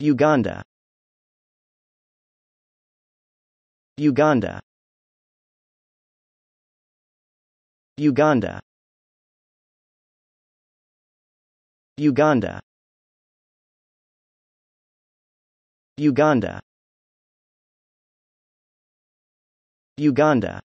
Uganda Uganda Uganda Uganda Uganda Uganda